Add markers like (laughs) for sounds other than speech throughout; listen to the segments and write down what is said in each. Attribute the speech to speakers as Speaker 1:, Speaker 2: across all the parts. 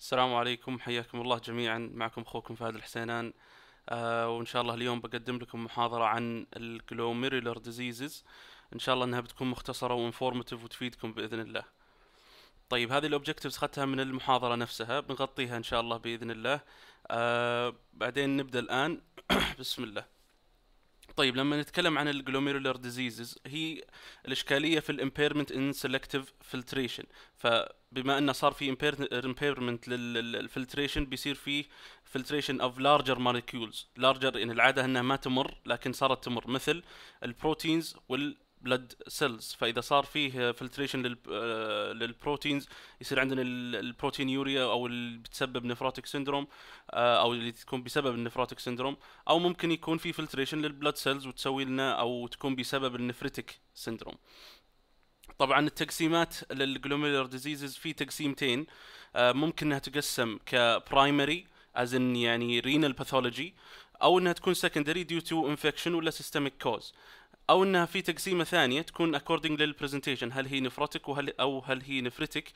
Speaker 1: السلام عليكم حياكم الله جميعا معكم اخوكم فهد الحسينان آه وان شاء الله اليوم بقدم لكم محاضره عن الجلوميرولر ديزيزز ان شاء الله انها بتكون مختصره وانفورماتيف وتفيدكم باذن الله طيب هذه الاوبجكتيفز اخذتها من المحاضره نفسها بنغطيها ان شاء الله باذن الله آه بعدين نبدا الان (coughs) بسم الله طيب لما نتكلم عن الجلوميرولار ديزيزز هي الاشكاليه في الامبيرمنت ان سلكتيف فلتريشن فبما انه صار في امبيرمنت للفلتريشن بيصير في فلتريشن اوف لارجر مولكيولز لارجر يعني العاده انها ما تمر لكن صارت تمر مثل البروتينز وال بلد سيلز فاذا صار فيه فلتريشن للبروتينز آه، يصير عندنا البروتين يوريا او اللي بتسبب نفراتيك آه، سندروم او اللي تكون بسبب النفراتيك سندروم او ممكن يكون في فلتريشن للبلد سيلز وتسوي لنا او تكون بسبب النفرتك سندروم طبعا التقسيمات للجلوميرولار ديزيزز في تقسيمتين آه، ممكن انها تقسم كبرايمري از ان يعني رينال باثولوجي او انها تكون سكندري ديو تو انفكشن ولا سيستميك كوز او انها في تقسيمه ثانيه تكون اكوردنج للبرزنتيشن هل هي نفرتك وهل او هل هي نفرتك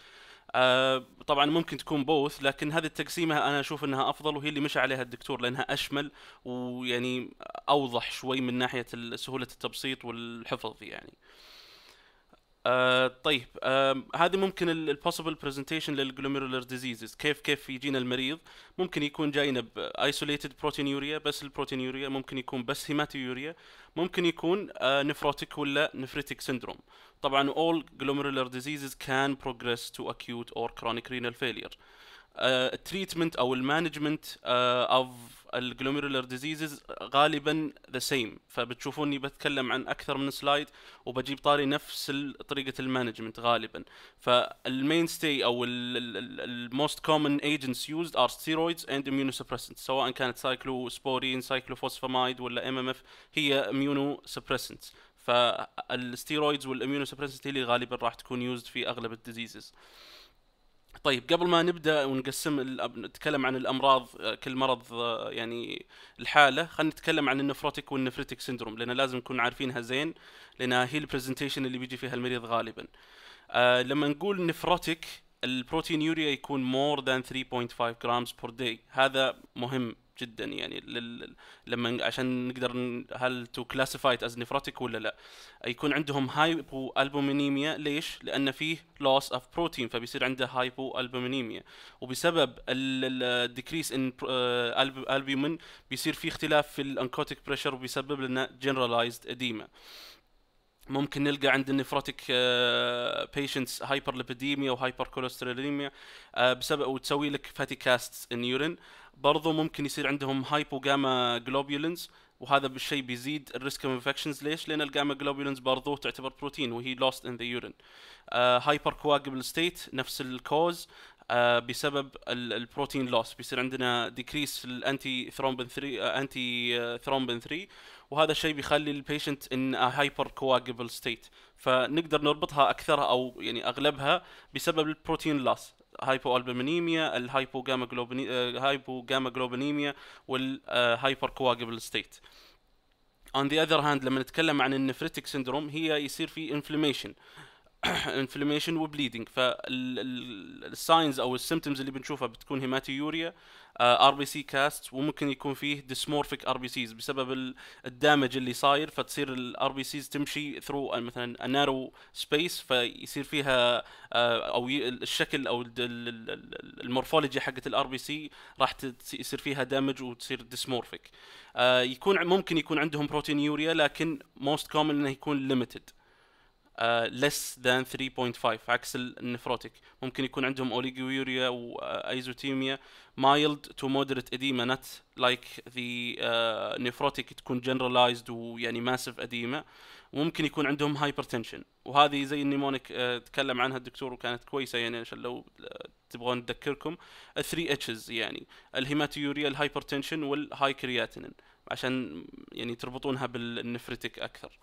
Speaker 1: آه طبعا ممكن تكون بوث لكن هذه التقسيمه انا اشوف انها افضل وهي اللي مشى عليها الدكتور لانها اشمل ويعني اوضح شوي من ناحيه سهوله التبسيط والحفظ يعني آه طيب آه هذه ممكن البوسيبل برزنتيشن للجلوميرولر ديزيزز كيف كيف يجينا المريض ممكن يكون جاينا بايسوليتد يوريا بس البروتين يوريا ممكن يكون بس يوريا ممكن يكون آه نفروتيك ولا نفريتيك سندروم طبعا all glomerular diseases can progress to acute or chronic renal failure التريتمنت آه، او المانجمنت اوف الجلوميرولر ديزيزز غالبا ذا سيم فبتشوفوني بتكلم عن اكثر من سلايد وبجيب طاري نفس طريقه المانجمنت غالبا فالمين ستي او الموست كومن ايجنتس يوزد ار ستيرويدز اند اميونو سبريسنت سواء كانت سايكلو سبورين سايكلو فوسفامايد ولا ام ام اف هي اميونو سبريسنت فالستيرويدز والاميونو سبريسنت هي اللي غالبا راح تكون يوزد في اغلب الديزيزز طيب قبل ما نبدا ونقسم نتكلم عن الامراض آه، كل مرض آه، يعني الحاله خلينا نتكلم عن النفروتيك والنفريتيك سندروم لان لازم نكون عارفينها زين لانها هي البرزنتيشن اللي بيجي فيها المريض غالبا آه لما نقول نفروتيك البروتين يوريا يكون مور ذان 3.5 جرامز بير داي هذا مهم جدا يعني لل... لما عشان نقدر هل تو كلاسيفايت از نفروتيك ولا لا يكون عندهم هايبو البومينيميا ليش لان فيه لوس اوف بروتين فبيصير عنده هايبو البومينيميا وبسبب الديكريس ان البومين بيصير فيه اختلاف في الانكوتيك بريشر وبيسبب لنا جنرالايزد اديما ممكن نلقى عند النفروتيك بيشنتس هايبر ليبيديميا وهايبر بسبب وتسوي لك فاتي كاست ان يورين برضو ممكن يصير عندهم جاما جلوبيولينز وهذا بالشيء بيزيد الريسك اوف انفكشنز ليش؟ لان الجاما جلوبيولينز برضو تعتبر بروتين وهي لوست ان ذا يورين هايبر كواجبل ستيت نفس الكوز uh, آه، بسبب البروتين لوس بيصير عندنا ديكريس في الانتي ثرومبين 3 انتي ثرومبين 3 وهذا الشيء بيخلي البيشنت ان هايبر كواجبل ستيت فنقدر نربطها اكثرها او يعني اغلبها بسبب البروتين لوس هايبو البومينيميا الهايبو جاما آه، هايبو جاما جلوبينيميا والهايبر آه، كواجبل ستيت اون ذا اذر هاند لما نتكلم عن النفرتك سندروم هي يصير في inflammation انفلاميشن وبليدنج فالساينز او السيمتومز اللي بنشوفها بتكون هيماتيوريا ار بي سي كاست وممكن يكون فيه ديسمورفيك ار بي سيز بسبب الدامج اللي صاير فتصير الار بي سيز تمشي ثرو آه، مثلا نارو سبيس فيصير فيها uh, او الشكل او المورفولوجي حقت الار بي سي راح يصير فيها دامج وتصير ديسمورفيك uh, آه، يكون ممكن يكون عندهم بروتين يوريا لكن موست كومن انه يكون ليمتد لس آه، than 3.5 عكس النفروتيك ممكن يكون عندهم اوليجويوريا وايزوتيميا مايلد تو مودريت اديما نت لايك ذا نفروتيك تكون جنرالايزد ويعني ماسف اديما ممكن يكون عندهم هايبرتنشن وهذه زي النيمونيك آه، تكلم عنها الدكتور وكانت كويسه يعني عشان لو آه، تبغون نذكركم 3 اتشز يعني الهيماتيوريا الهايبرتنشن والهاي كرياتينين عشان يعني تربطونها بالنفرتك اكثر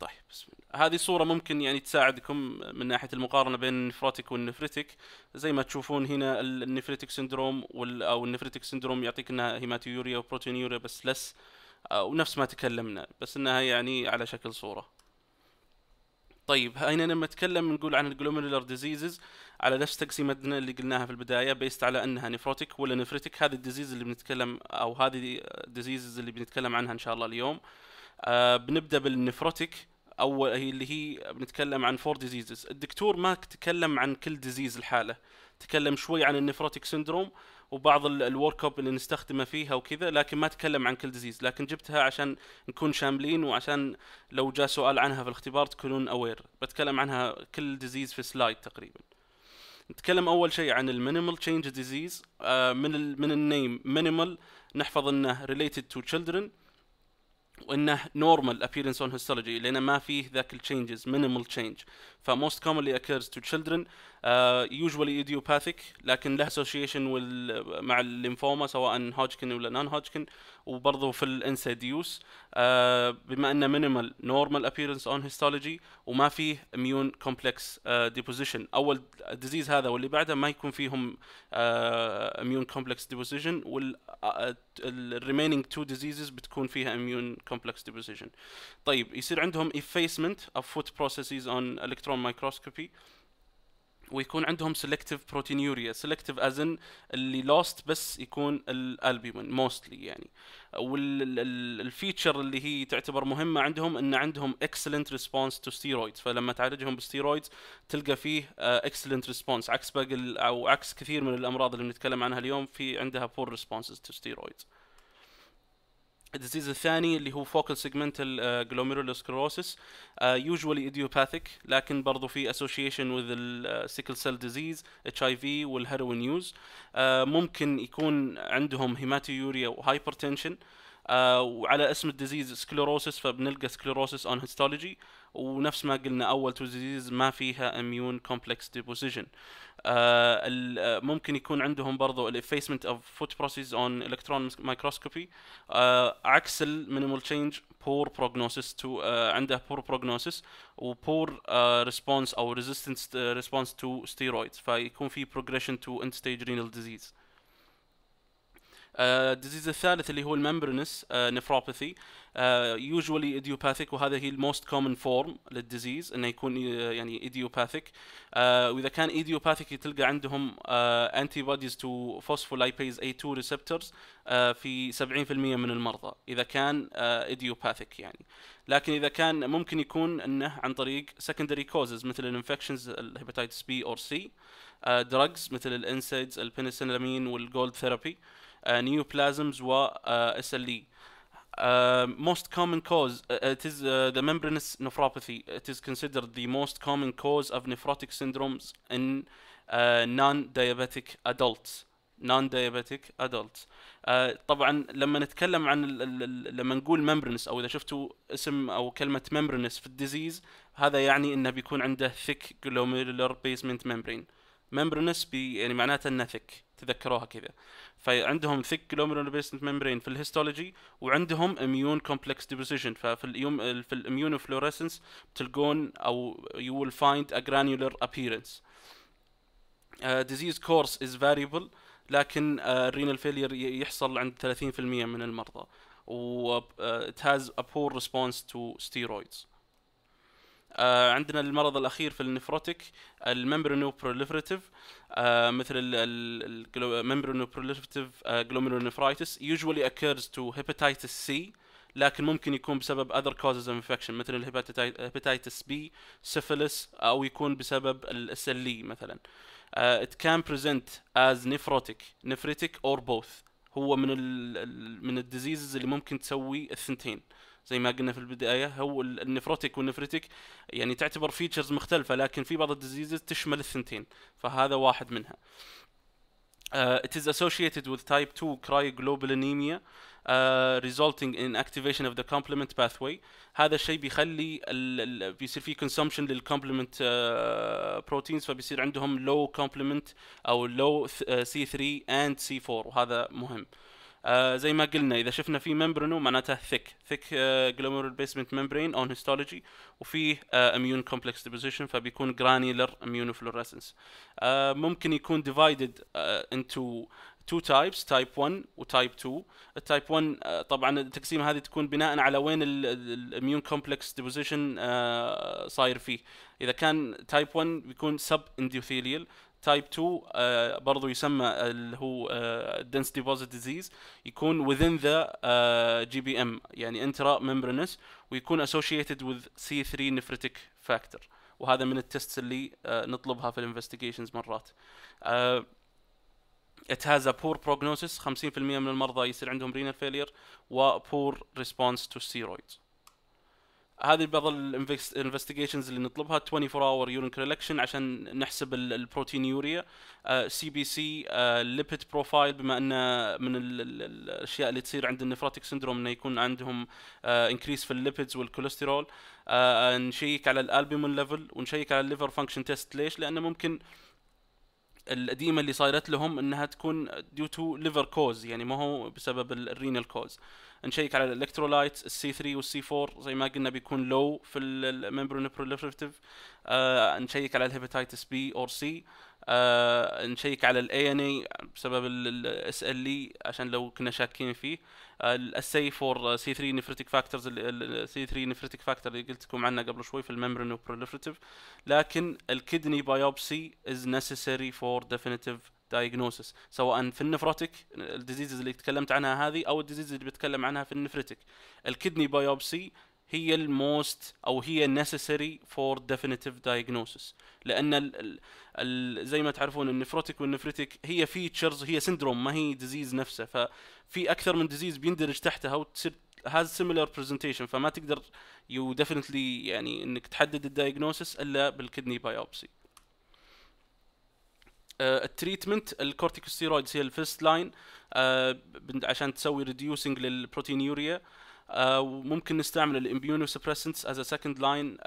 Speaker 1: طيب بسم الله هذه صورة ممكن يعني تساعدكم من ناحية المقارنة بين النفروتيك والنفريتيك زي ما تشوفون هنا النفريتيك سندروم وال أو النفريتيك سندروم يعطيك انها هيماتيوريا وبروتينيوريا بس لس ونفس ما تكلمنا بس انها يعني على شكل صورة طيب هنا لما نتكلم نقول عن الجلوميرولار ديزيزز على نفس تقسيمتنا اللي قلناها في البدايه بيست على انها نفروتيك ولا نفريتك هذه الديزيز اللي بنتكلم او هذه الديزيزز اللي بنتكلم عنها ان شاء الله اليوم آه بنبدا بالنفروتيك اول هي اللي هي بنتكلم عن فور ديزيزز الدكتور ما تكلم عن كل ديزيز الحاله تكلم شوي عن النفروتيك سندروم وبعض الورك اب اللي نستخدمه فيها وكذا لكن ما تكلم عن كل ديزيز لكن جبتها عشان نكون شاملين وعشان لو جاء سؤال عنها في الاختبار تكونون اوير بتكلم عنها كل ديزيز في سلايد تقريبا نتكلم اول شيء عن المينيمال تشينج ديزيز من الـ من النيم مينيمال نحفظ انه ريليتد تو تشيلدرن وانه نورمال ابيرنس اون هيستولوجي لان ما فيه ذاك التشينجز مينيمال تشينج ف most commonly occurs to children uh, usually idiopathic لكن له association وال, مع الليمفوما سواء هوجكن ولا نون هوجكن وبرضه في الانسيديوس uh, بما انه minimal normal appearance on histology وما فيه immune complex uh, deposition اول disease هذا واللي بعده ما يكون فيهم uh, immune complex deposition وال uh, remaining two diseases بتكون فيها immune complex deposition طيب يصير عندهم effacement of food processes on electron الالكترون مايكروسكوبي ويكون عندهم سيلكتيف بروتينيوريا سيلكتيف ازن اللي لوست بس يكون الالبومين موستلي يعني والفيتشر اللي هي تعتبر مهمه عندهم ان عندهم اكسلنت ريسبونس تو ستيرويدز فلما تعالجهم بالستيرويد تلقى فيه اكسلنت آه، ريسبونس عكس باقي او عكس كثير من الامراض اللي بنتكلم عنها اليوم في عندها بور ريسبونسز تو ستيرويدز الديزيز الثاني اللي هو فوكال سيجمنتال جلوميرولوسكلروسيس يوجوالي ايديوباثيك لكن برضه في اسوشيشن وذ السيكل سيل ديزيز اتش اي في والهيروين يوز ممكن يكون عندهم هيماتيوريا وهايبرتنشن uh, وعلى اسم الديزيز سكلروسيس فبنلقى سكلروسيس اون هيستولوجي ونفس ما قلنا اول تو ديزيز ما فيها اميون كومبلكس ديبوزيشن ممكن يكون عندهم برضو الافيسمنت اوف فوت بروسيس اون الكترون مايكروسكوبي عكس المينيمال تشينج بور بروجنوسيس تو عنده بور بروجنوسيس وبور ريسبونس او ريزيستنس ريسبونس تو ستيرويدز فيكون في بروجريشن تو اند ستيج رينال ديزيز الديزيز آه، الثالث اللي هو الممبرنس نفروباثي يوجوالي ايديوباثيك وهذا هي الموست كومن فورم للديزيز انه يكون آه، يعني ايديوباثيك آه، واذا كان ايديوباثيك تلقى عندهم انتي بوديز تو فوسفولايبيز اي 2 ريسبتورز في 70% من المرضى اذا كان ايديوباثيك يعني لكن اذا كان ممكن يكون انه عن طريق سكندري كوزز مثل الانفكشنز الهيباتيتس بي اور سي دراجز مثل الانسيدز البنسلامين والجولد ثيرابي uh, نيوبلازمز و اس ال اي Uh, most common cause uh, it is uh, the membranous nephropathy it is considered the most common cause of nephrotic syndromes in non-diabetic adults non-diabetic adults طبعا لما نتكلم عن لما نقول membranous او اذا شفتوا اسم او كلمه membranous في الديزيز هذا يعني انه بيكون عنده thick glomerular basement membrane ممبرينس بي يعني معناته انه ثك تذكروها كذا فعندهم ثيك glomerular basement membrane في الهيستولوجي وعندهم immune complex deposition ففي اليوم في الاميونوفلوريسنس بتلقون او you will find a granular appearance uh, disease course is variable لكن الرينال uh, فيلير يحصل عند 30% من المرضى و uh, it has a poor response to steroids آه عندنا المرض الاخير في النفروتيك الممبرينو بروليفريتيف آه مثل الممبرينو بروليفريتيف جلوميرونيفرايتس يوجوالي اكيرز تو هيباتيتس سي لكن ممكن يكون بسبب other causes of infection مثل الهيباتيتس بي سيفلس او يكون بسبب السلي e مثلا uh, it can present as nephrotic nephritic or both هو من ال من الديزيزز اللي ممكن تسوي الثنتين زي ما قلنا في البدايه هو النفروتيك والنفريتيك يعني تعتبر فيتشرز مختلفه لكن في بعض الديزيزز تشمل الثنتين فهذا واحد منها Uh, it is associated with type 2 cryoglobulinemia uh, آه، resulting in activation of the complement pathway هذا الشيء بيخلي ال ال بيصير في consumption للcomplement uh, proteins فبيصير عندهم low complement او low uh, C3 and C4 وهذا مهم uh, آه زي ما قلنا اذا شفنا في ممبرينو معناته ثيك ثيك جلومر بيسمنت ممبرين اون هيستولوجي وفي اميون كومبلكس ديبوزيشن فبيكون جرانيولر اميونوفلوريسنس آه، ممكن يكون ديفايدد انتو تو تايبس تايب 1 وتايب 2 التايب 1 طبعا التقسيم هذه تكون بناء على وين الاميون كومبلكس ديبوزيشن صاير فيه اذا كان تايب 1 بيكون سب انديوثيليال تايب آه، 2 برضو يسمى اللي هو دنس ديبوزيت ديزيز يكون within ذا جي بي ام يعني انترا ميمبرنس ويكون associated with سي 3 نفرتك فاكتور وهذا من التستس اللي آه، نطلبها في الانفستيجيشنز مرات ات آه، it has a poor prognosis 50% من المرضى يصير عندهم renal failure و poor response to steroids هذه بعض الانفستيجيشنز اللي نطلبها 24 اور يورين كولكشن عشان نحسب يوريا سي بي سي ليبيد بروفايل بما انه من الاشياء اللي تصير عند النفراتيك سندروم انه يكون عندهم انكريس آه، في الليبيدز والكوليسترول آه، نشيك على الالبومين ليفل ونشيك على الليفر فانكشن تيست ليش؟ لانه ممكن القديمه اللي صايرت لهم انها تكون ديو تو ليفر كوز يعني ما هو بسبب الرينال كوز نشيك على الالكترولايت السي 3 والسي 4 زي ما قلنا بيكون لو في الممبرين بروليفريتيف آه نشيك على الهيباتيتس بي اور سي آه نشيك على الاي ان اي بسبب الاس ال اي e عشان لو كنا شاكين فيه السي فور سي 3 نفرتيك فاكتورز السي 3 نفرتيك فاكتور اللي قلت لكم عنه قبل شوي في الممبرين بروليفريتيف لكن الكدني بايوبسي از نيسيسري فور ديفينيتيف دايجنوسس سواء في النفروتيك الديزيزز اللي تكلمت عنها هذه او الديزيز اللي بتكلم عنها في النفرتك الكدني بايوبسي هي الموست او هي necessary فور definitive دايجنوسس لان الـ الـ زي ما تعرفون النفروتيك والنفرتك هي فيتشرز هي سندروم ما هي ديزيز نفسه ففي اكثر من ديزيز بيندرج تحتها وتصير هاز سيميلر برزنتيشن فما تقدر يو ديفنتلي يعني انك تحدد الدايجنوسس الا بالكدني بايوبسي آه، التريتمنت الكورتيكوستيرويدز هي الفيرست لاين آه، عشان تسوي ريديوسنج للبروتين يوريا آه، وممكن نستعمل الامبيونو سبريسنتس از سكند لاين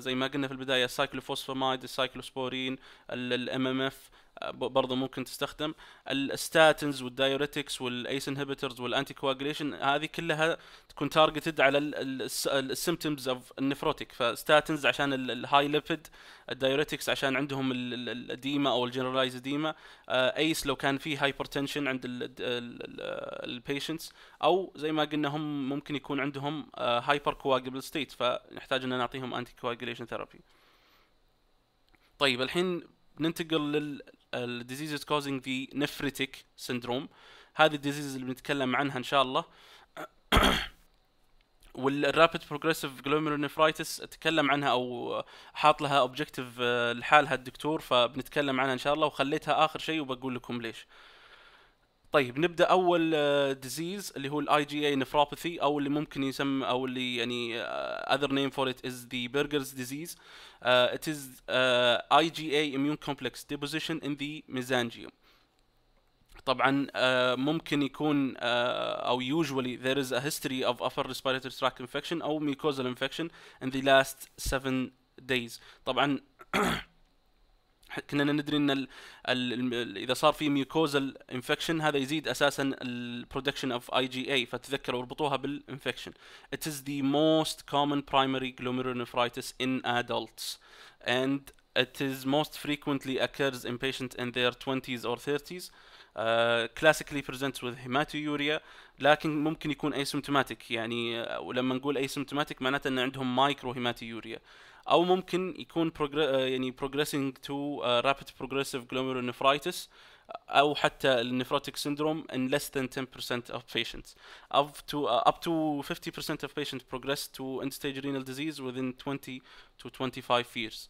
Speaker 1: زي ما قلنا في البدايه السايكلوفوسفامايد السايكلوسبورين الام ام اف برضه ممكن تستخدم الستاتنز والدايوريتكس والايس انهبيترز والانتي كواجليشن هذه كلها تكون تارجتد على السيمتومز اوف النفروتيك فستاتنز عشان الهاي ليبيد الدايوريتكس عشان عندهم الديما او الجنرالايز ديما ايس آه، لو كان في هايبرتنشن عند البيشنتس او زي ما قلنا هم ممكن يكون عندهم هايبر كواجبل ستيت فنحتاج ان نعطيهم انتي كواجليشن ثيرابي طيب الحين ننتقل لل الديزيزز كوزنج ذا نفريتيك سندروم هذه الديزيز اللي بنتكلم عنها ان شاء الله والرابيد بروجريسيف جلوميرونيفرايتس اتكلم عنها او حاط لها اوبجكتيف آه، لحالها الدكتور فبنتكلم عنها ان شاء الله وخليتها اخر شيء وبقول لكم ليش. طيب نبدا اول ديزيز آه، اللي هو الاي جي اي نفروباثي او اللي ممكن يسمى او اللي يعني اذر نيم فور ات از ذا برجرز ديزيز ات از اي جي اي اميون كومبلكس ديبوزيشن ان ذا ميزانجيوم طبعا uh, ممكن يكون uh, او يوجوالي ذير از ا هيستوري اوف upper ريسبيريتوري تراك infection او ميكوزال infection ان ذا لاست 7 دايز طبعا كنا ندري ان ال ال اذا صار في ميوكوزال انفكشن هذا يزيد اساسا البرودكشن اوف اي جي اي فتذكروا اربطوها بالانفكشن. It is the most common primary glomerulonephritis in adults and it is most frequently occurs in patients in their 20s or 30s. Uh, classically presents with hematuria لكن ممكن يكون asymptomatic يعني ولما نقول asymptomatic معناته ان عندهم مايكرو hematuria او ممكن يكون بروجر... يعني بروجريسنج تو رابيد بروجريسيف glomerulonephritis او حتى النفروتيك syndrome in less than 10% of patients up to uh, up to 50% of patients progress to end stage renal disease within 20 to 25 years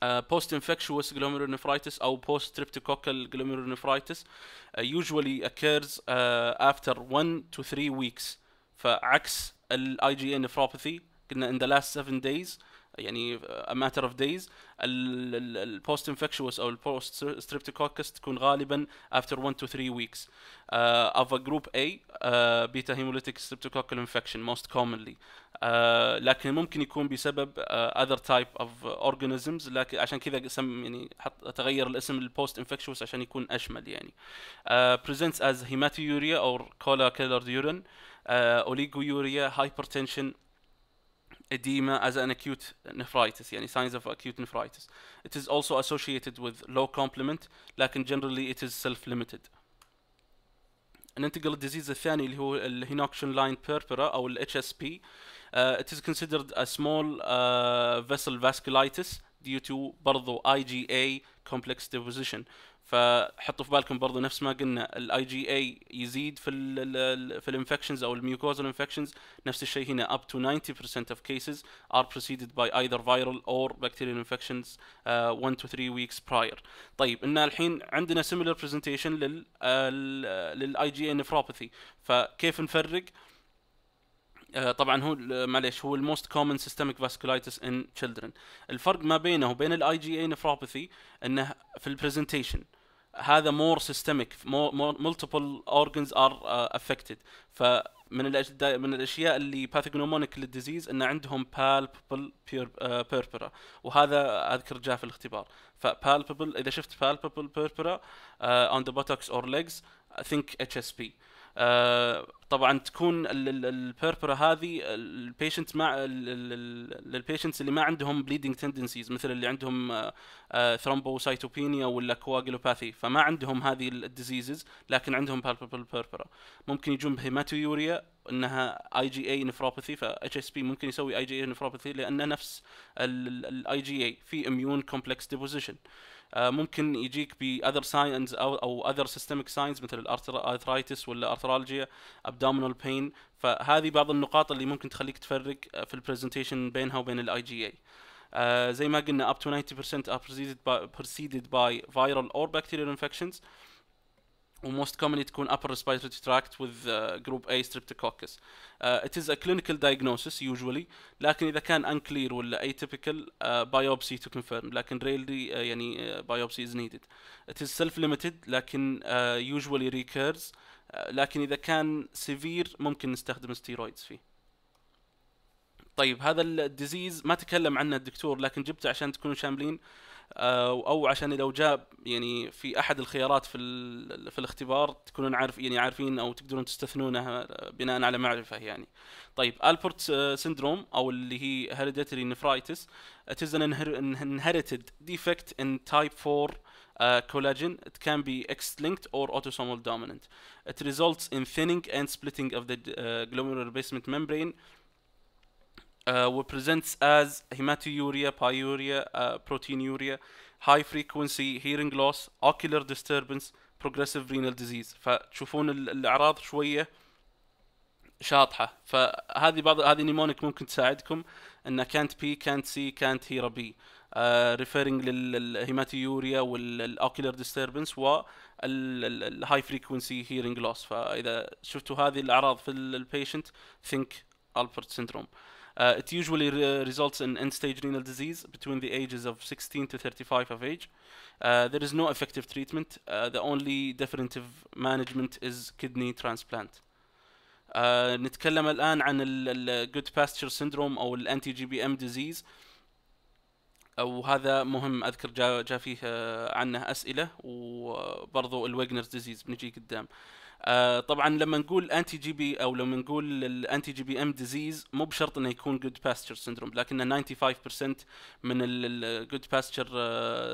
Speaker 1: Uh, post-infectious glomerulonephritis أو post-streptococcal glomerulonephritis uh, usually occurs uh, after 1 to 3 weeks فعكس ال IgA nephropathy قلنا in the last seven days يعني a matter of days ال post infectious او ال post streptococcus تكون غالبا after one to three weeks uh, of a group A uh, beta hemolytic streptococcal infection most commonly uh, لكن ممكن يكون بسبب uh, other type of organisms لكن عشان كذا سم يعني حط تغير الاسم post infectious عشان يكون اشمل يعني uh, presents as hematuria or cola colored urine uh, oligouria hypertension edema as an acute nephritis يعني signs of acute nephritis. It is also associated with low complement لكن generally it is self-limited. integral disease الثاني اللي هو الهينوكشن لاين بيربرا او ال HSP. Uh, it is considered a small uh, vessel vasculitis due to برضو IgA complex deposition فحطوا في بالكم برضو نفس ما قلنا الاي جي اي يزيد في الـ في الانفكشنز او الميوكوزال انفكشنز نفس الشيء هنا up to 90% of cases are preceded by either viral or bacterial infections 1 آه، to 3 weeks prior طيب ان الحين عندنا سيميلر برزنتيشن لل للاي جي اي نفروباثي فكيف نفرق آه، طبعا هو معليش هو الموست كومن سيستميك فاسكولايتس ان تشيلدرن الفرق ما بينه وبين الاي جي اي نفروباثي انه في البرزنتيشن هذا مور سيستميك مور ملتيبل اورجنز ار افكتد فمن من الاشياء اللي باثوجنومونيك للديزيز ان عندهم بالبل بيربرا uh, وهذا اذكر جاء في الاختبار فبالبل اذا شفت بالبل بيربرا اون ذا بوتوكس اور ليجز ثينك اتش اس بي طبعا تكون البربرا هذه البيشنت مع للبيشنتس اللي ما عندهم بليدنج تندنسيز مثل اللي عندهم ثرومبوسايتوبينيا آه، آه، ولا كواجلوباثي فما عندهم هذه الديزيزز لكن عندهم بالببل بيربرا ممكن يجون بهيماتيوريا انها اي جي اي نفروباثي ف اتش اس بي ممكن يسوي اي جي اي نفروباثي لانه نفس الاي جي اي في اميون كومبلكس ديبوزيشن آه آه، ممكن يجيك other signs او او other systemic signs مثل الارثرايتس ولا ارثرالجيا abdominal pain فهذه بعض النقاط اللي ممكن تخليك تفرق آه، في البرزنتيشن بينها وبين الاي جي اي آه، زي ما قلنا up to 90% are preceded by, preceded by viral or bacterial infections وموست commonly تكون upper respiratory tract with uh, group A streptococcus. Uh, it is a clinical diagnosis usually لكن إذا كان unclear ولا atypical uh, biopsy to confirm لكن rarely uh, يعني uh, biopsy is needed. It is self-limited لكن uh, usually recurs uh, لكن إذا كان severe ممكن نستخدم steroids فيه. طيب هذا الديزيز ما تكلم عنه الدكتور لكن جبته عشان تكونوا شاملين uh, او عشان لو جاء يعني في احد الخيارات في في الاختبار تكونون عارف يعني عارفين او تقدرون تستثنونه بناء على معرفه يعني طيب البورت سندروم او اللي هي هيريديتري نفرايتس it is an inherited defect in type 4 Uh, collagen. It can be X-linked or autosomal dominant. It results in thinning and splitting of the uh, glomerular basement membrane, uh, were presents as hematuria, pyuria, uh, proteinuria, high frequency hearing loss, ocular disturbance, progressive renal disease فتشوفون الاعراض شويه شاطحه فهذه بعض هذه النيمونيك ممكن تساعدكم ان كانت بي كانت سي كانت هيرا بي ريفيرنج للهيماتيوريا والاوكيلر ديستربنس والهاي فريكونسي هيرنج لوس فاذا شفتوا هذه الاعراض في الـ patient think البرت syndrome Uh, it usually re results in end-stage renal disease between the ages of 16 to 35 of age. Uh, there is no effective treatment. Uh, the only definitive management is kidney transplant. نتكلم الآن عن ال good pasture syndrome أو ال anti GBM disease وهذا مهم أذكر جا جا فيه عنه أسئلة وبرضو Wegener's disease بنجي قدام. آه طبعا لما نقول انتي جي بي او لما نقول الانتي جي بي ام ديزيز مو بشرط انه يكون جود باستشر سندروم لكن 95% من الجود باستشر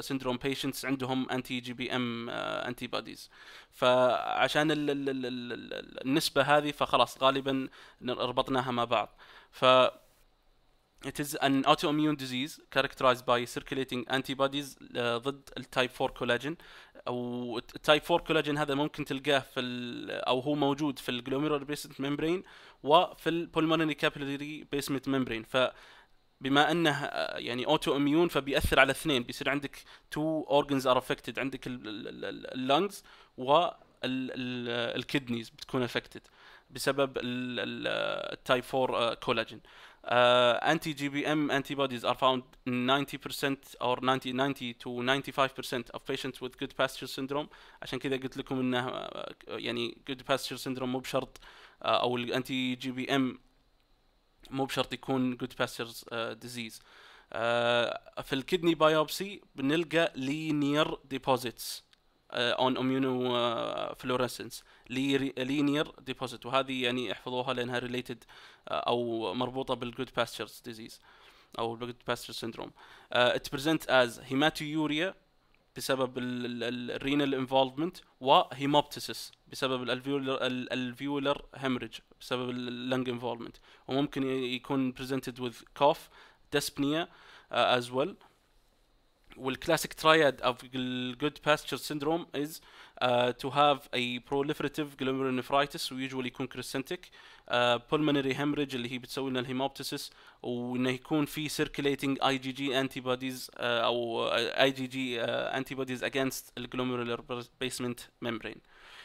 Speaker 1: سندروم بيشنتس عندهم انتي جي بي ام انتي بوديز فعشان الـ الـ الـ الـ النسبه هذه فخلاص غالبا ربطناها مع بعض ف It is an autoimmune disease characterized by circulating antibodies uh, ضد التايب 4 collagen او تايب 4 كولاجين هذا ممكن تلقاه في او هو موجود في الجلوميرال بيسمنت ميمبرين وفي البولمونري كابيلاري بيسمنت ميمبرين ف بما انه آه، يعني اوتو اميون فبياثر على اثنين بيصير عندك تو اورجنز ار افكتد عندك اللنجز والكدنيز بتكون افكتد بسبب التايب 4 كولاجين انتي جي بي ام انتي بوديز ار فاوند 90% اور 90 90 تو 95% اوف بيشنتس وذ جود باستشر سيندروم عشان كذا قلت لكم انه آه، يعني جود باستشر سيندروم مو بشرط آه، او الانتي جي بي ام مو بشرط يكون جود باستشر ديزيز في الكدني بايوبسي بنلقى لينير ديبوزيتس اون اميونو فلورسنس لينير ديبوزيت وهذه يعني احفظوها لانها ريليتد آه، او مربوطه بالجود باستشرز ديزيز او الجود باستشر سندروم ات بريزنت از هيماتيوريا بسبب الرينال انفولفمنت وهيموبتسيس بسبب الالفيولر الالفيولر هemorrhage بسبب اللنج انفولفمنت وممكن يكون بريزنتد وذ كوف dyspnea از آه، ويل والكلاسيك تراياد اوف الجود باستشر سيندروم از تو هاف اي بروليفريتيف جلومرولونفرايتس ويوجوالي يكون كريسنتك بولمونري هيمريج اللي هي بتسوي لنا الهيموبتسيس وانه يكون في سيركليتنج اي جي جي انتي بوديز او اي جي جي انتي بوديز اجينست الجلومرولر بيسمنت ميمبرين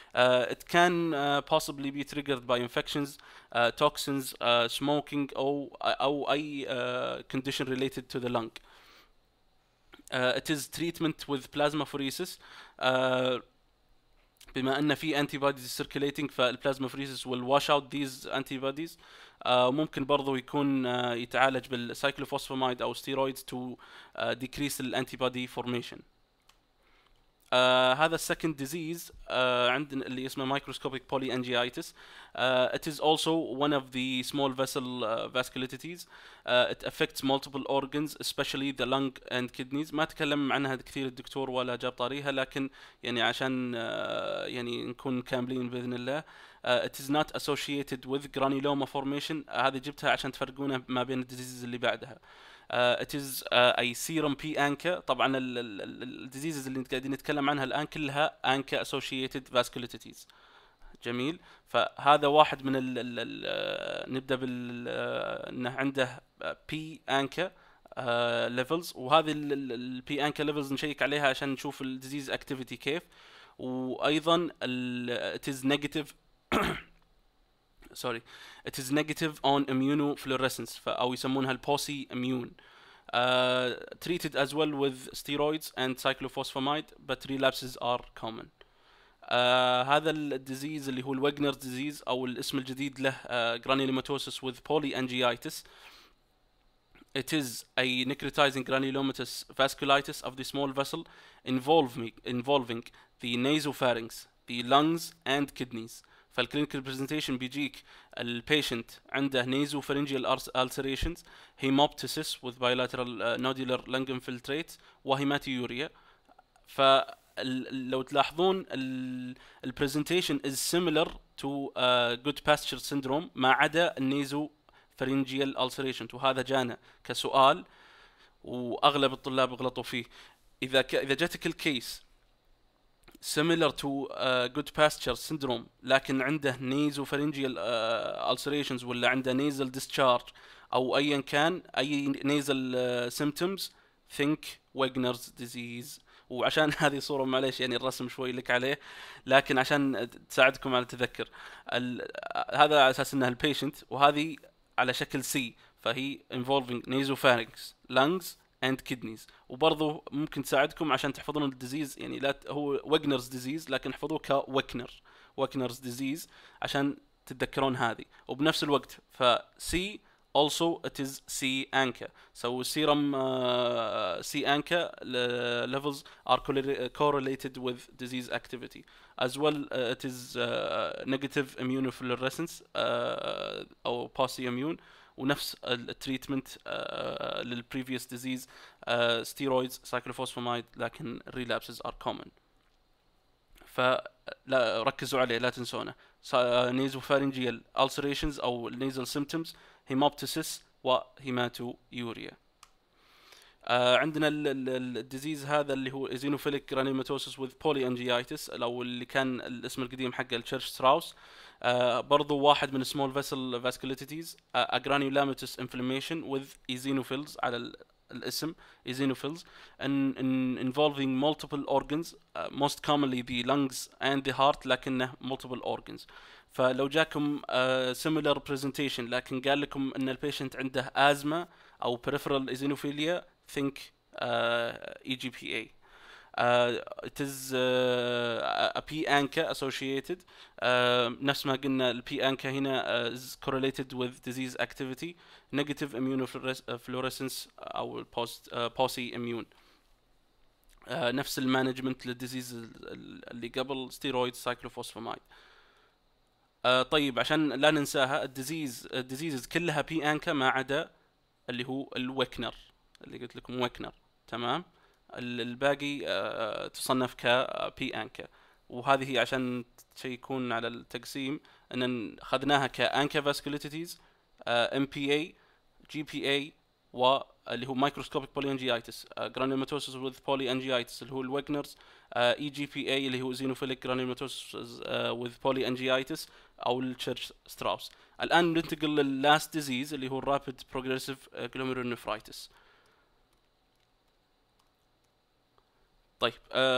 Speaker 1: Uh, it can uh, possibly be triggered by infections, uh, toxins, uh, smoking, or, or any uh, condition related to the lung. Uh, Uh, it is treatment with plasmapheresis uh, بما ان في انتي بوديز circulating فالبلازمافريسيس والواش اوت ذيز انتي بوديز ممكن برضو يكون uh, يتعالج بالسايكلوفوسفامايد او ستيرويدز تو ديكريس الانتي بودي فورميشن آه هذا السكند disease آه عندنا اللي اسمه microscopic polyangiitis انجيايتس it is also one of the small vessel uh, vasculitides uh, it affects multiple organs especially the lung and kidneys ما تكلم عنها كثير الدكتور ولا جاب طاريها لكن يعني عشان uh, يعني نكون كاملين باذن الله uh, it is not associated with granuloma formation uh, هذه جبتها عشان تفرقونه ما بين الديزيز اللي بعدها ات از اي سيرم بي انكا طبعا الديزيزز اللي قاعدين نتكلم عنها الان كلها انكا اسوشيتد فاسكوليتيز جميل فهذا واحد من ال ال آه، نبدا بال آه، انه عنده بي انكا ليفلز وهذه البي انكا ليفلز نشيك عليها عشان نشوف الديزيز اكتيفيتي كيف وايضا ات از نيجاتيف sorry it is negative on immunofluorescence أو يسمونها البوسي immune uh, treated as well with steroids and cyclophosphamide but relapses are common uh, هذا الديزيز اللي هو الوجنر ديزيز او الاسم الجديد له uh, granulomatosis with polyangiitis it is a necrotizing granulomatous vasculitis of the small vessel involving involving the nasopharynx the lungs and kidneys فالكلينيكال برزنتيشن بيجيك البيشنت عنده نيزو فرنجيال التريشنز هيموبتسيس وذ بايلاترال نودولر لنج انفلتريت وهيماتيوريا ف لو تلاحظون البرزنتيشن از سيميلر تو جود باستشر سيندروم ما عدا النيزو فرنجيال التريشن وهذا جانا كسؤال واغلب الطلاب غلطوا فيه اذا ك... اذا جاتك الكيس سيميلر تو جود باستشر سيندروم لكن عنده نيزو فرنجيال uh, ulcerations ولا عنده نيزل ديسشارج او ايا كان اي نيزل سيمتومز ثينك ويجنرز ديزيز وعشان (laughs) هذه صوره معليش يعني الرسم شوي لك عليه لكن عشان تساعدكم على التذكر آه، هذا على اساس انها البيشنت وهذه على شكل سي فهي involving nasopharynx lungs اند كيدنيز وبرضه ممكن تساعدكم عشان تحفظون الديزيز يعني لا هو وجنرز ديزيز لكن احفظوه كوكنر وكنرز ديزيز عشان تتذكرون هذه وبنفس الوقت ف سي also it is C ANCA so serum uh, C ANCA levels are correlated with disease activity as well uh, it is uh, negative immunofluorescence uh, or posse immune ونفس التريتمنت للبريفيوس ديزيز ستيرويدز سايكلوفوسفامايد لكن الريلابسز ار كومن فلا ركزوا عليه لا تنسونه نيزوفارنجيال آه، ulcerations او نيزل سيمتومز هيموبتسيس وهيماتو يوريا آه عندنا الديزيز هذا اللي هو ايزينوفيليك جرانيماتوسس وذ بولي انجيايتس او اللي كان الاسم القديم حق التشيرش ستراوس آه برضو واحد من سمول فيسل فاسكوليتيز اجرانيولاماتوس انفلاميشن وذ ايزينوفيلز على الاسم ايزينوفيلز ان ان انفولفينج مالتيبل اورجنز موست كومنلي ذا the اند ذا هارت heart لكنه multiple organs فلو جاكم سيميلر uh, برزنتيشن لكن قال لكم ان البيشنت عنده ازمه او peripheral ايزينوفيليا think uh, EGPA. Uh, it is uh, a P ANCA associated um, نفس ما قلنا ال P ANCA هنا is correlated with disease activity negative immunofluorescence أو post POSI immune نفس المانجمنت للديزيز اللي قبل ستيرويد سايكلوفوسفامايد طيب عشان لا ننساها الديزيز الديزيزز كلها بي انكا ما عدا اللي هو الويكنر اللي قلت لكم ويكنر تمام الباقي آه، آه، تصنف ك بي آه، انكا وهذه عشان شيء يكون على التقسيم ان اخذناها كانكا فاسكوليتيز ام بي اي جي بي اي واللي هو مايكروسكوبيك بولي انجيايتس جرانيوماتوسس وذ بولي انجيايتس اللي هو الويجنرز اي جي بي اي اللي هو زينوفيليك جرانيوماتوسس وذ بولي انجيايتس او التشيرش ستراوس الان ننتقل لللاست ديزيز اللي هو الرابيد بروجريسيف جلوميرونيفرايتس uh,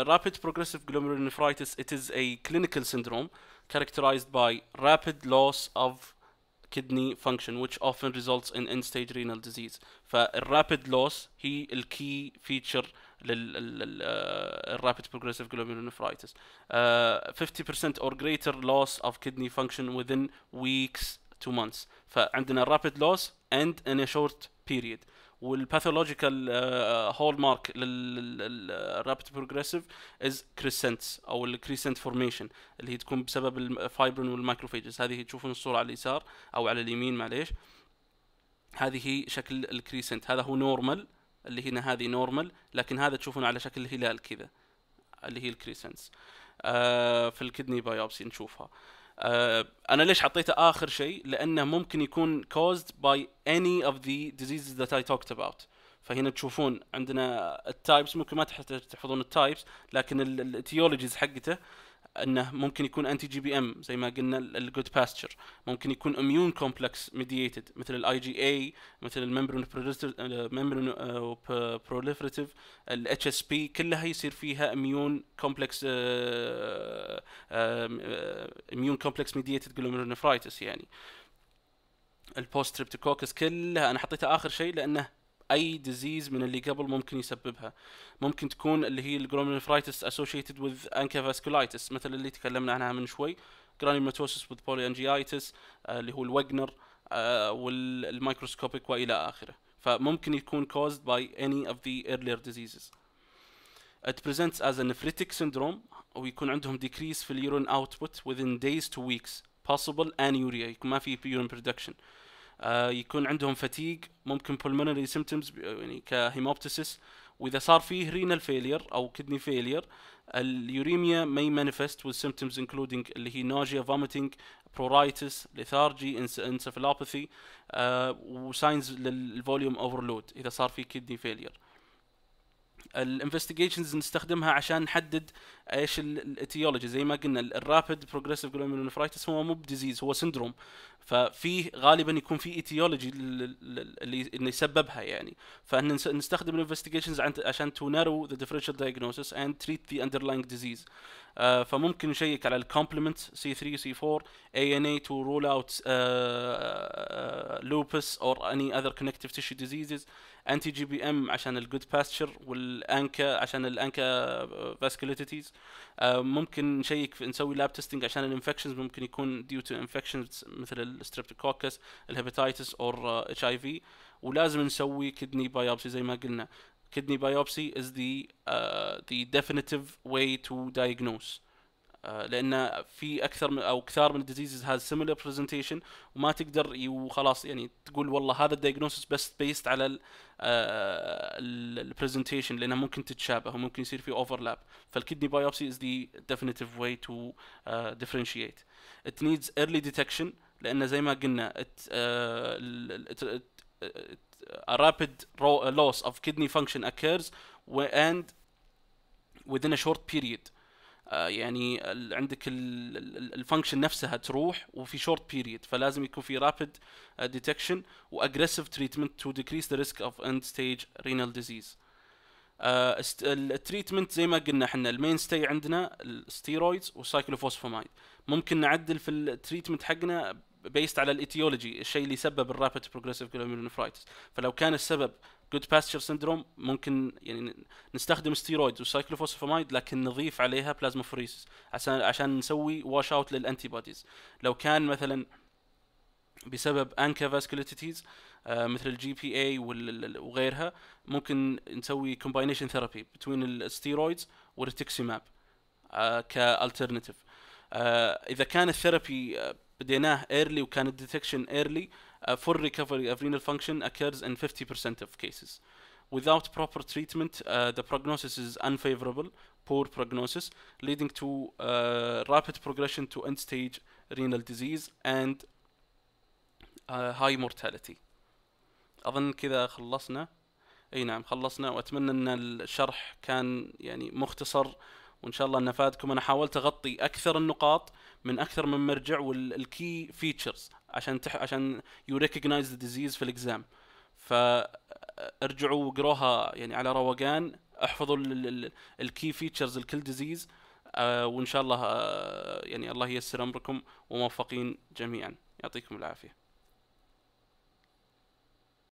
Speaker 1: rapid progressive glomerulonephritis it is a clinical syndrome characterized by rapid loss of kidney function which often results in end stage renal disease rapid loss هي الكي feature uh, rapid progressive glomerulonephritis uh, 50% or greater loss of kidney function within weeks to months a rapid loss and in a short period والباثولوجيكال هول مارك للرابت بروجريسيف از كريسنتس او الكريسنت فورميشن اللي هي تكون بسبب الفايبرين والمايكروفيجز هذه تشوفون الصوره على اليسار او على اليمين معليش هذه هي شكل الكريسنت هذا هو نورمال اللي هنا هذه نورمال لكن هذا تشوفونه على شكل هلال كذا اللي هي الكريسنتس آه في الكدني بايوبسي نشوفها آه آه، انا ليش حطيته اخر شيء لانه ممكن يكون caused by any of the diseases that I talked about فهنا تشوفون عندنا التايبس ممكن ما تحتاج تحفظون التايبس لكن الاتيولوجيز حقته انه ممكن يكون انتي جي بي ام زي ما قلنا الجود باستشر ممكن يكون اميون كومبلكس ميديتد مثل الاي جي اي مثل الممبرين ممبرين بروليفريتيف الاتش اس بي كلها يصير فيها اميون كومبلكس اميون كومبلكس ميديتد جلوميرونيفرايتس يعني البوست تريبتوكوكس كلها انا حطيتها اخر شيء لانه اي ديزيز من اللي قبل ممكن يسببها ممكن تكون اللي هي الجلوميرفرايتس اسوشيتد وذ انكافاسكولايتس مثل اللي تكلمنا عنها من شوي جرانيوماتوسس وذ بوليانجيايتس اللي هو الوجنر آه، والمايكروسكوبيك والى اخره فممكن يكون caused by any of the earlier diseases it presents as a nephritic syndrome ويكون عندهم decrease في اليورين output within days to weeks possible anuria يكون ما في urine production آه، يكون عندهم فتيق ممكن pulmonary symptoms يعني كهيموبتسيس واذا صار فيه رينال فيلير او كدني فيلير اليوريميا may manifest with symptoms including اللي هي نوجيا vomiting, pruritus, lethargy, encephalopathy وساينز للفوليوم اوفرلود اذا صار في كدني فيلير. الانفستيجيشنز نستخدمها عشان نحدد ايش الاتيولوجي زي ما قلنا الرابد بروجريسيف جلوميرولونفرايتس هو مو بديزيز هو سندروم ففي غالبا يكون في ايتيولوجي اللي انه يسببها يعني فان نستخدم الانفستيجيشنز عشان تو نارو ذا ديفرنشال دايجنوسيس اند تريت ذا اندرلاينج ديزيز فممكن نشيك على الكومبلمنت سي 3 سي 4 اي ان اي تو رول اوت لوبس اور اني اذر كونكتيف تيشو ديزيزز انتي جي بي ام عشان الجود باستشر والانكا عشان الانكا آه، فاسكوليتيز ممكن نشيك نسوي لاب تيستنج عشان الانفكشنز ممكن يكون ديو تو انفكشنز مثل الستريبتوكوكس الهيباتيتس اور اتش اي في ولازم نسوي كدني بايوبسي زي ما قلنا كدني بايوبسي از ذا ذا ديفينيتيف واي تو to diagnose آه، لان في اكثر من او كثار من الديزيزز هاز سيميلر برزنتيشن وما تقدر وخلاص يعني تقول والله هذا الدايجنوسس بس بيست على البرزنتيشن آه، لانها ممكن تتشابه وممكن يصير في اوفرلاب فالكدني بايوبسي از ذا ديفينيتيف واي تو ديفرنشيت ات نيدز ايرلي ديتكشن لان زي ما قلنا it, آه، a rapid loss of kidney function occurs and within a short period آه، يعني عندك الفانكشن نفسها تروح وفي شورت بيريد فلازم يكون في رابيد ديتكشن واجريسيف تريتمنت تو ديكريس ذا ريسك اوف اند ستيج رينال ديزيز التريتمنت زي ما قلنا احنا المين ستي عندنا الستيرويدز والسايكلوفوسفامايد ممكن نعدل في التريتمنت حقنا بيست على الايتيولوجي الشيء اللي سبب الرابيد بروجريسيف glomerulonephritis فلو كان السبب جود باستشر سندروم ممكن يعني نستخدم ستيرويد وسايكلوفوسفامايد لكن نضيف عليها فريس عشان عشان نسوي واش اوت للانتي بوديز لو كان مثلا بسبب انكا آه، فاسكوليتيز مثل الجي بي اي وغيرها ممكن نسوي كومباينيشن ثيرابي بين الستيرويدز والريتكسيماب كالترناتيف اذا كان الثيرابي آه، بديناه ايرلي وكان الديتكشن ايرلي a full recovery of renal function occurs in 50% of cases. Without proper treatment, uh, the prognosis is unfavorable, poor prognosis, leading to uh, rapid progression to end stage renal disease and uh, high mortality. أظن كذا خلصنا أي نعم خلصنا وأتمنى أن الشرح كان يعني مختصر وان شاء الله انه فادكم انا حاولت اغطي اكثر النقاط من اكثر من مرجع والكي فيتشرز عشان تح... عشان يو ريكوجنايز ذا ديزيز في الاكزام فارجعوا وقروها يعني على روقان احفظوا الكي فيتشرز لكل ديزيز آه، وان شاء الله آه، يعني الله ييسر امركم وموفقين جميعا يعطيكم العافيه